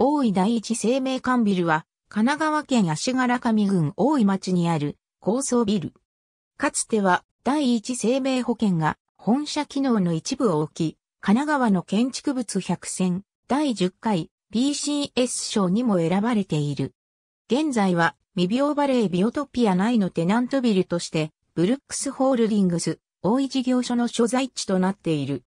大井第一生命館ビルは、神奈川県足柄上郡大井町にある高層ビル。かつては、第一生命保険が本社機能の一部を置き、神奈川の建築物百選第10回 BCS 賞にも選ばれている。現在は未病バレービオトピア内のテナントビルとして、ブルックスホールディングス大井事業所の所在地となっている。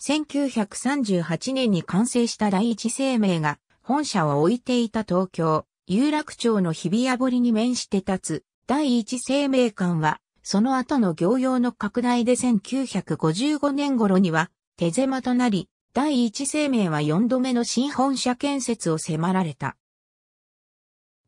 1938年に完成した第一生命が本社を置いていた東京、有楽町の日比谷堀に面して立つ第一生命館は、その後の業用の拡大で1955年頃には手狭となり、第一生命は4度目の新本社建設を迫られた。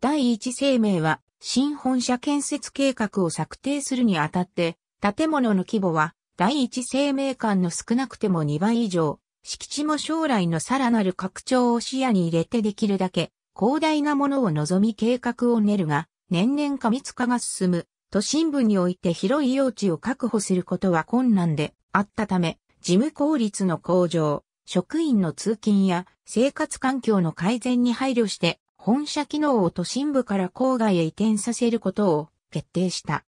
第一生命は新本社建設計画を策定するにあたって、建物の規模は第一生命館の少なくても2倍以上、敷地も将来のさらなる拡張を視野に入れてできるだけ広大なものを望み計画を練るが、年々過密化が進む、都心部において広い用地を確保することは困難であったため、事務効率の向上、職員の通勤や生活環境の改善に配慮して、本社機能を都心部から郊外へ移転させることを決定した。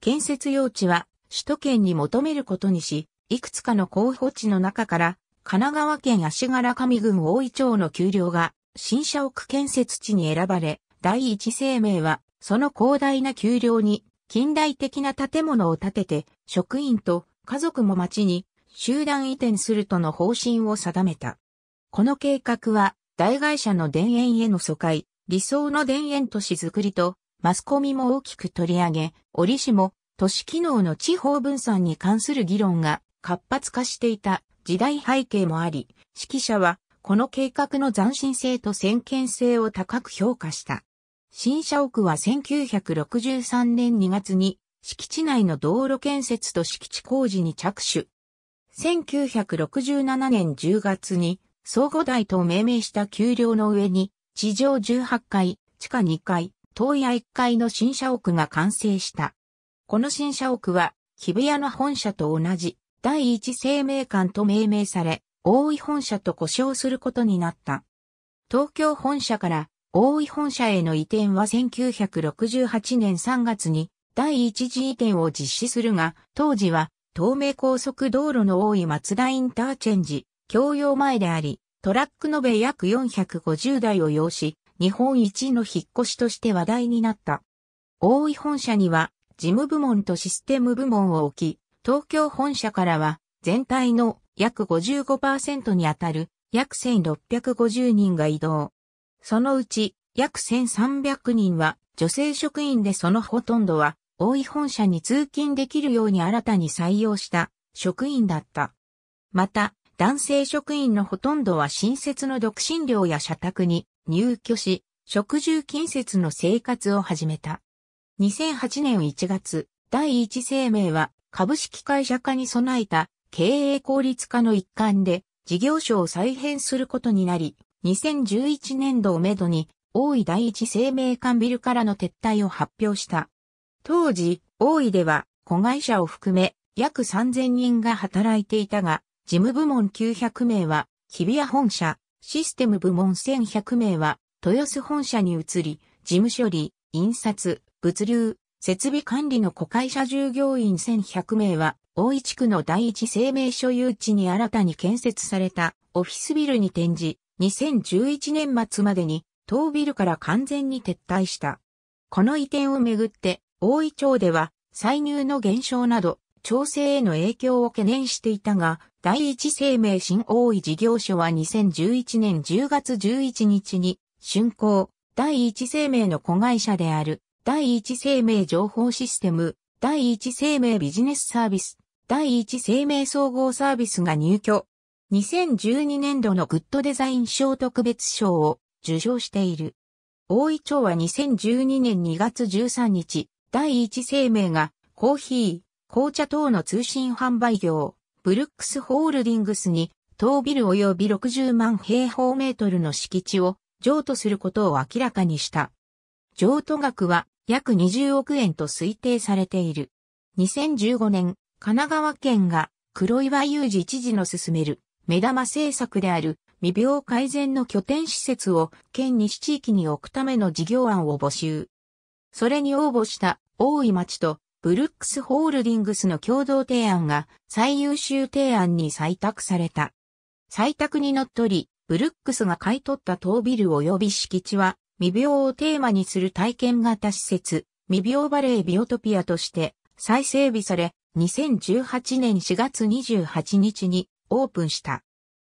建設用地は首都圏に求めることにし、いくつかの候補地の中から神奈川県足柄上郡大井町の丘陵が新社屋建設地に選ばれ、第一生命はその広大な丘陵に近代的な建物を建てて職員と家族も町に集団移転するとの方針を定めた。この計画は大会社の田園への疎開、理想の田園都市づくりとマスコミも大きく取り上げ、折しも都市機能の地方分散に関する議論が活発化していた時代背景もあり、指揮者はこの計画の斬新性と先見性を高く評価した。新社屋は1963年2月に敷地内の道路建設と敷地工事に着手。1967年10月に総合台と命名した丘陵の上に地上18階、地下2階、東屋1階の新社屋が完成した。この新社屋は日比谷の本社と同じ第一生命館と命名され、大井本社と呼称することになった。東京本社から大井本社への移転は1968年3月に第一次移転を実施するが、当時は東名高速道路の大井松田インターチェンジ、共用前であり、トラック延べ約450台を要し、日本一の引っ越しとして話題になった。大井本社には事務部門とシステム部門を置き、東京本社からは全体の約55%にあたる約1650人が移動。そのうち約1300人は女性職員でそのほとんどは大井本社に通勤できるように新たに採用した職員だった。また、男性職員のほとんどは新設の独身寮や社宅に入居し、食住近接の生活を始めた。2008年1月、第一生命は株式会社化に備えた経営効率化の一環で事業所を再編することになり、2011年度をめどに大井第一生命館ビルからの撤退を発表した。当時、大井では子会社を含め約3000人が働いていたが、事務部門900名は日比谷本社、システム部門1100名は豊洲本社に移り、事務処理、印刷、物流、設備管理の子会社従業員1100名は、大井地区の第一生命所有地に新たに建設されたオフィスビルに転じ、2011年末までに当ビルから完全に撤退した。この移転をめぐって、大井町では歳入の減少など、調整への影響を懸念していたが、第一生命新大井事業所は2011年10月11日に、竣工、第一生命の子会社である第一生命情報システム、第一生命ビジネスサービス、第一生命総合サービスが入居。2012年度のグッドデザイン賞特別賞を受賞している。大井町は2012年2月13日、第一生命がコーヒー、紅茶等の通信販売業、ブルックスホールディングスに、当ビル及び60万平方メートルの敷地を譲渡することを明らかにした。譲渡額は約20億円と推定されている。2015年、神奈川県が黒岩雄二知事の進める目玉政策である未病改善の拠点施設を県西地域に置くための事業案を募集。それに応募した大井町とブルックスホールディングスの共同提案が最優秀提案に採択された。採択にのっとり、ブルックスが買い取った当ビル及び敷地は未病をテーマにする体験型施設、未病バレービオトピアとして再整備され、2018年4月28日にオープンした。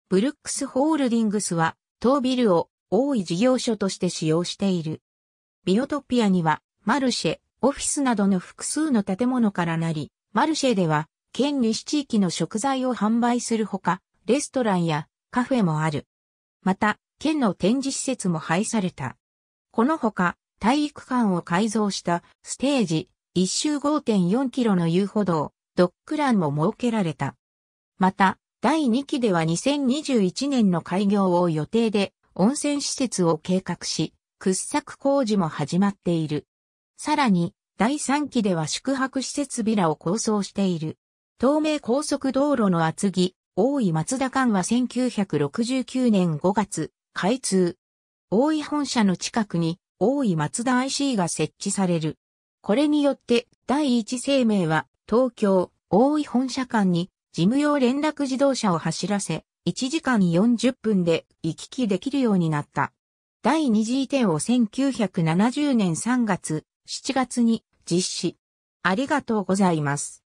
ブルックスホールディングスは当ビルを多い事業所として使用している。ビオトピアにはマルシェ、オフィスなどの複数の建物からなり、マルシェでは県西地域の食材を販売するほか、レストランやカフェもある。また、県の展示施設も配された。このほか、体育館を改造したステージ、一周5.4キロの遊歩道、ドッグランも設けられた。また、第2期では2021年の開業を予定で温泉施設を計画し、掘削工事も始まっている。さらに、第3期では宿泊施設ビラを構想している。東名高速道路の厚木、大井松田間は1969年5月、開通。大井本社の近くに大井松田 IC が設置される。これによって第一生命は東京大井本社間に事務用連絡自動車を走らせ、1時間40分で行き来できるようになった。第二次移転を1970年3月、7月に実施。ありがとうございます。